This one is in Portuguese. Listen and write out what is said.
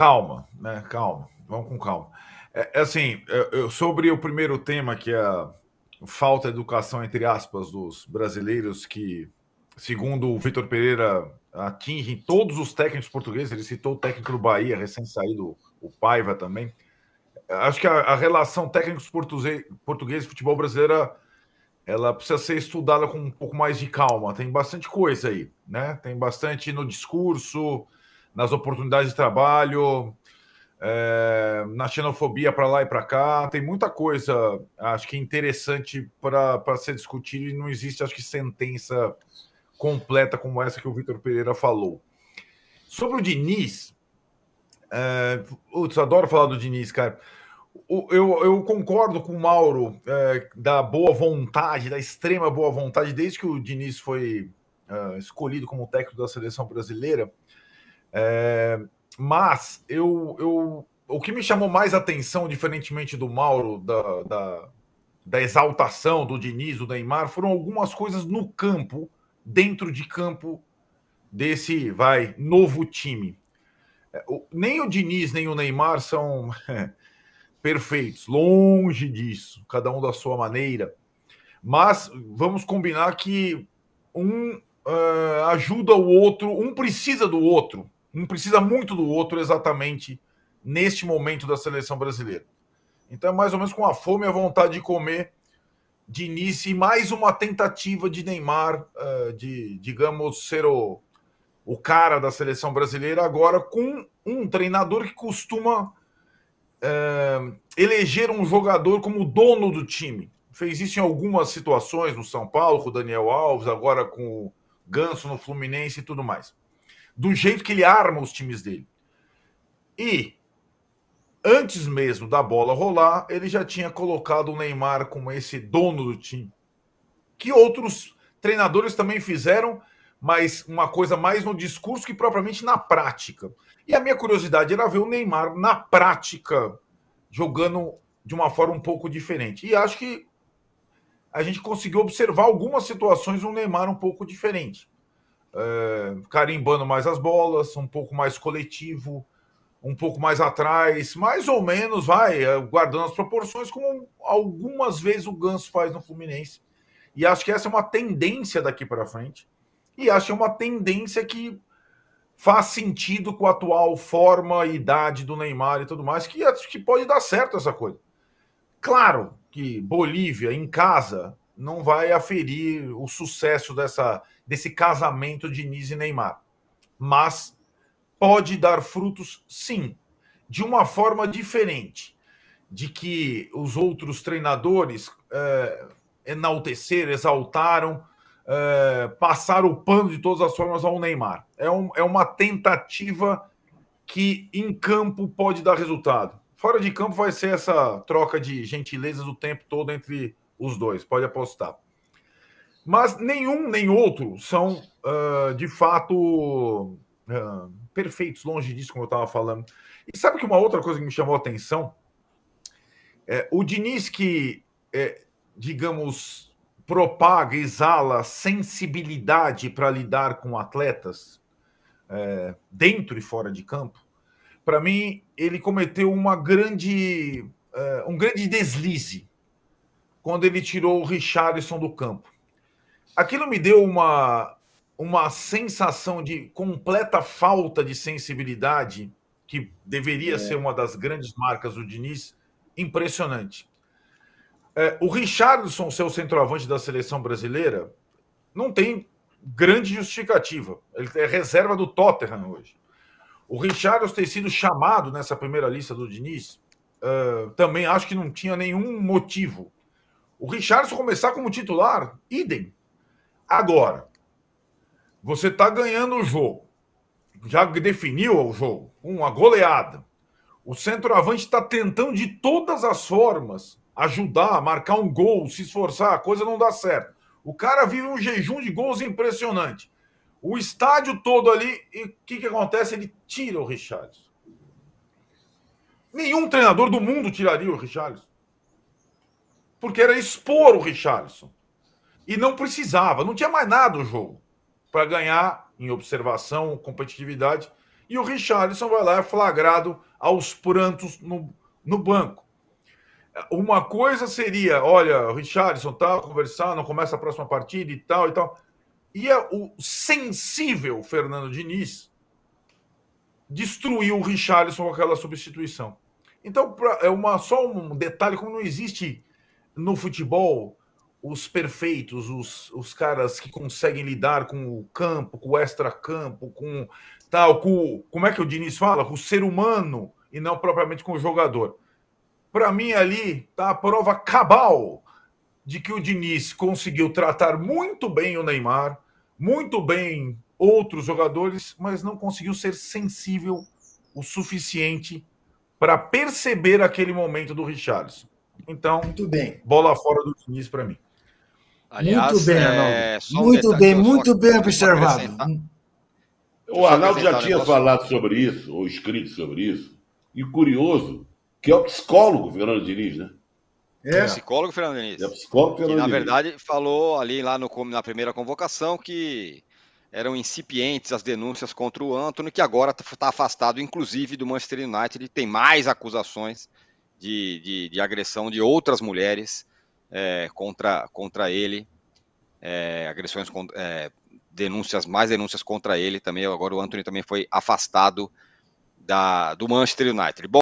Calma, né? Calma, vamos com calma. É, é assim, é, é, sobre o primeiro tema, que é a falta de educação, entre aspas, dos brasileiros, que, segundo o Vitor Pereira, atingem todos os técnicos portugueses, ele citou o técnico do Bahia, recém-saído, o Paiva também. Acho que a, a relação técnicos portugueses português, futebol brasileira ela precisa ser estudada com um pouco mais de calma. Tem bastante coisa aí, né? Tem bastante no discurso, nas oportunidades de trabalho, é, na xenofobia para lá e para cá. Tem muita coisa, acho que é interessante para ser discutido e não existe, acho que, sentença completa como essa que o Vitor Pereira falou. Sobre o Diniz, é, adoro falar do Diniz, cara. eu, eu, concordo com o Mauro é, da boa vontade, da extrema boa vontade, desde que o Diniz foi é, escolhido como técnico da seleção brasileira. É, mas eu, eu, o que me chamou mais atenção, diferentemente do Mauro, da, da, da exaltação do Diniz, do Neymar, foram algumas coisas no campo, dentro de campo desse vai novo time. É, nem o Diniz nem o Neymar são perfeitos, longe disso, cada um da sua maneira. Mas vamos combinar que um uh, ajuda o outro, um precisa do outro não precisa muito do outro exatamente neste momento da seleção brasileira. Então é mais ou menos com a fome e a vontade de comer de início e mais uma tentativa de Neymar uh, de, digamos, ser o, o cara da seleção brasileira agora com um treinador que costuma uh, eleger um jogador como dono do time. Fez isso em algumas situações no São Paulo, com o Daniel Alves, agora com o Ganso no Fluminense e tudo mais do jeito que ele arma os times dele. E antes mesmo da bola rolar, ele já tinha colocado o Neymar como esse dono do time. Que outros treinadores também fizeram, mas uma coisa mais no discurso que propriamente na prática. E a minha curiosidade era ver o Neymar na prática jogando de uma forma um pouco diferente. E acho que a gente conseguiu observar algumas situações um Neymar um pouco diferente é, carimbando mais as bolas, um pouco mais coletivo, um pouco mais atrás, mais ou menos, vai, é, guardando as proporções, como algumas vezes o Ganso faz no Fluminense. E acho que essa é uma tendência daqui para frente. E acho que é uma tendência que faz sentido com a atual forma e idade do Neymar e tudo mais, que acho que pode dar certo essa coisa. Claro que Bolívia, em casa, não vai aferir o sucesso dessa, desse casamento de Diniz e Neymar. Mas pode dar frutos, sim, de uma forma diferente, de que os outros treinadores é, enalteceram, exaltaram, é, passaram o pano de todas as formas ao Neymar. É, um, é uma tentativa que em campo pode dar resultado. Fora de campo vai ser essa troca de gentilezas o tempo todo entre os dois, pode apostar. Mas nenhum nem outro são, uh, de fato, uh, perfeitos, longe disso, como eu estava falando. E sabe que uma outra coisa que me chamou a atenção? É, o Diniz que, é, digamos, propaga, exala sensibilidade para lidar com atletas é, dentro e fora de campo, para mim ele cometeu uma grande, é, um grande deslize quando ele tirou o Richarlison do campo. Aquilo me deu uma, uma sensação de completa falta de sensibilidade, que deveria é. ser uma das grandes marcas do Diniz, impressionante. É, o Richardson, seu centroavante da seleção brasileira, não tem grande justificativa. Ele é reserva do Tottenham hoje. O Richardson ter sido chamado nessa primeira lista do Diniz, uh, também acho que não tinha nenhum motivo. O Richardson começar como titular, idem. Agora, você está ganhando o jogo. Já definiu o jogo. Uma goleada. O centroavante está tentando de todas as formas ajudar, marcar um gol, se esforçar, a coisa não dá certo. O cara vive um jejum de gols impressionante. O estádio todo ali, e o que, que acontece? Ele tira o Richardson. Nenhum treinador do mundo tiraria o Richardson porque era expor o Richarlison. E não precisava, não tinha mais nada o jogo para ganhar em observação, competitividade. E o Richarlison vai lá, é flagrado aos prantos no, no banco. Uma coisa seria: olha, o Richarlison tá não começa a próxima partida e tal e tal. E é o sensível Fernando Diniz destruiu o Richarlison com aquela substituição. Então, pra, é uma, só um detalhe: como não existe no futebol, os perfeitos, os, os caras que conseguem lidar com o campo, com o extra-campo, com tal, com como é que o Diniz fala? Com o ser humano e não propriamente com o jogador. Para mim, ali tá a prova cabal de que o Diniz conseguiu tratar muito bem o Neymar, muito bem outros jogadores, mas não conseguiu ser sensível o suficiente para perceber aquele momento do Richardson. Então, muito bem. Bola fora do Diniz para mim. Aliás, muito bem, é... Arnaldo. muito bem, muito bem observado. O Arnaldo já tinha falado sobre isso, ou escrito sobre isso. E curioso, que é o psicólogo Fernando Diniz, né? É. O psicólogo Fernando Diniz. É psicólogo Fernando que, na verdade, falou ali lá no, na primeira convocação que eram incipientes as denúncias contra o Antônio, que agora está tá afastado, inclusive, do Manchester United. e tem mais acusações de, de, de agressão de outras mulheres é, contra, contra ele, é, agressões, é, denúncias, mais denúncias contra ele também. Agora o Anthony também foi afastado da, do Manchester United. Bom,